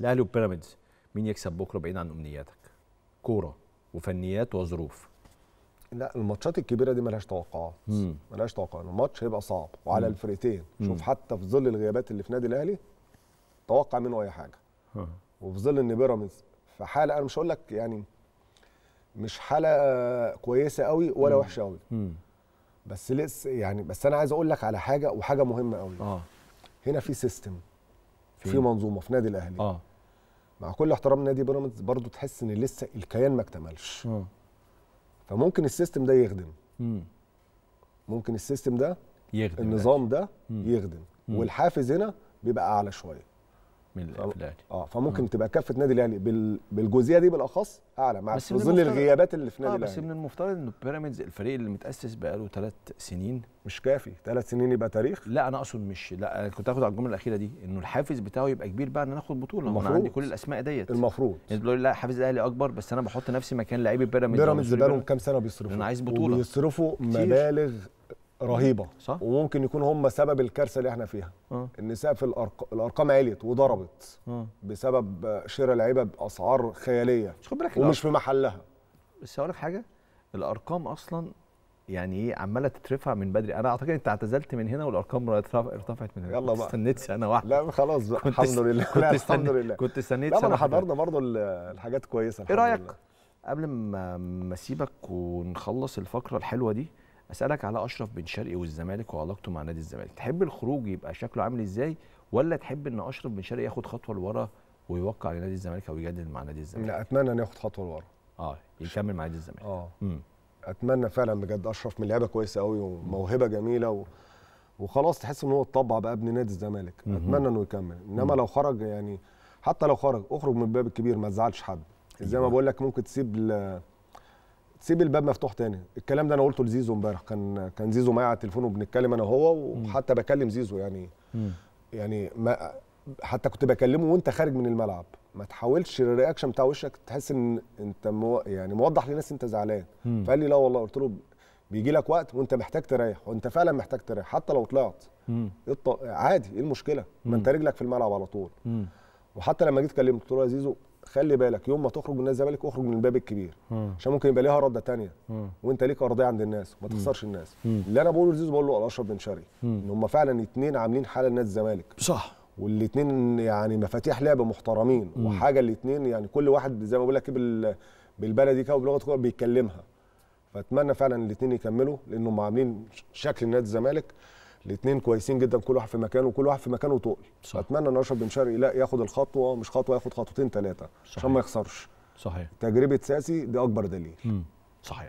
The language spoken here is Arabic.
الاهلي وبيراميدز مين يكسب بكره بعيد عن امنياتك كوره وفنيات وظروف لا الماتشات الكبيره دي ملهاش توقعات ملهاش توقعات الماتش هيبقى صعب وعلى مم. الفرقتين شوف حتى في ظل الغيابات اللي في نادي الاهلي توقع منه اي حاجه مم. وفي ظل ان بيراميدز في حاله انا مش هقول لك يعني مش حاله كويسه قوي ولا مم. وحشه قوي مم. بس لسه يعني بس انا عايز اقول لك على حاجه وحاجه مهمه قوي اه هنا في سيستم في منظومه في نادي الاهلي اه مع كل احترام نادي بيراميدز برضو تحس ان لسه الكيان ما اكتملش آه. فممكن السيستم ده يخدم ممكن السيستم ده يخدم النظام ده, ده يخدم والحافز هنا بيبقى اعلى شويه من الافلات اه فممكن م. تبقى كفه نادي الاهلي بالجزئيه دي بالاخص اعلى مع في ظل الغيابات اللي في نادي الاهلي آه بس من المفترض ان بيراميدز الفريق اللي متاسس بقاله ثلاث سنين مش كافي ثلاث سنين يبقى تاريخ لا انا اقصد مش لا انا كنت هاخد على الجمله الاخيره دي انه الحافز بتاعه يبقى كبير بقى ان انا اخد بطوله المفروض. انا عندي كل الاسماء ديت المفروض انت يعني بتقول لا حافز الاهلي اكبر بس انا بحط نفسي مكان لاعيبي بيراميدز بيراميدز بقالهم كام سنه بيصرفوا انا عايز بطوله بيصرفوا مبالغ رهيبه صح وممكن يكون هم سبب الكارثه اللي احنا فيها أه. النساء في الأرق... الارقام عليت وضربت أه. بسبب شراء لعيبه باسعار خياليه مش خبرك ومش في محلها بس هقول لك حاجه الارقام اصلا يعني ايه عماله تترفع من بدري انا اعتقد انت اعتزلت من هنا والارقام ارتفعت من هنا يلا بقى استنيت سنه واحده لا خلاص بقى الحمد لله كنت الحمد لله كنت استنيت سنه لا انا حضرنا برضه الحاجات كويسه إيه الحمد ايه رايك لله. قبل ما اسيبك ونخلص الفقره الحلوه دي اسالك على اشرف بن شرقي والزمالك وعلاقته مع نادي الزمالك تحب الخروج يبقى شكله عامل ازاي ولا تحب ان اشرف بن شرقي ياخد خطوه لورا ويوقع لنادي الزمالك او يجدد مع نادي الزمالك لا اتمنى ان ياخد خطوه لورا اه يكمل مع نادي الزمالك اه مم. اتمنى فعلا بجد اشرف من لعيبه كويسه قوي وموهبه جميله و... وخلاص تحس ان هو اتطبع بقى ابن نادي الزمالك اتمنى انه يكمل انما لو خرج يعني حتى لو خرج اخرج من الباب الكبير ما تزعلش حد أيوة. زي ما بقول لك ممكن تسيب سيب الباب مفتوح تاني الكلام ده انا قلته لزيزو امبارح كان كان زيزو معايا على التليفون وبنتكلم انا وهو وحتى بكلم زيزو يعني م. يعني ما حتى كنت بكلمه وانت خارج من الملعب ما تحاولش الرياكشن بتاع وشك تحس ان انت مو يعني موضح للناس انت زعلان فقال لي لا والله قلت له بيجي لك وقت وانت محتاج تريح وانت فعلا محتاج تريح حتى لو طلعت عادي ايه المشكله ما انت رجلك في الملعب على طول وحتى لما جيت كلمت قلت له يا زيزو خلي بالك يوم ما تخرج من نادي الزمالك اخرج من الباب الكبير عشان ممكن يبقى ليها رده ثانيه وانت ليك ارضيه عند الناس وما تخسرش الناس مم. اللي انا بقوله لزيزو بقول له الاشرف بن شرقي ان هم فعلا اثنين عاملين حاله لنادي الزمالك صح والاثنين يعني مفاتيح لعب محترمين مم. وحاجه الاثنين يعني كل واحد زي ما بقول لك بالبلدي كده وبلغه كده بيتكلمها فاتمنى فعلا الاثنين يكملوا لانهم عاملين شكل نادي الزمالك الاثنين كويسين جدا كل واحد في مكانه وكل واحد في مكانه تقل اتمنى ان اشرف بن شرقي لا ياخد الخطوه مش خطوه ياخد خطوتين ثلاثه عشان ما يخسرش صحيح تجربه ساسي دي اكبر دليل مم. صحيح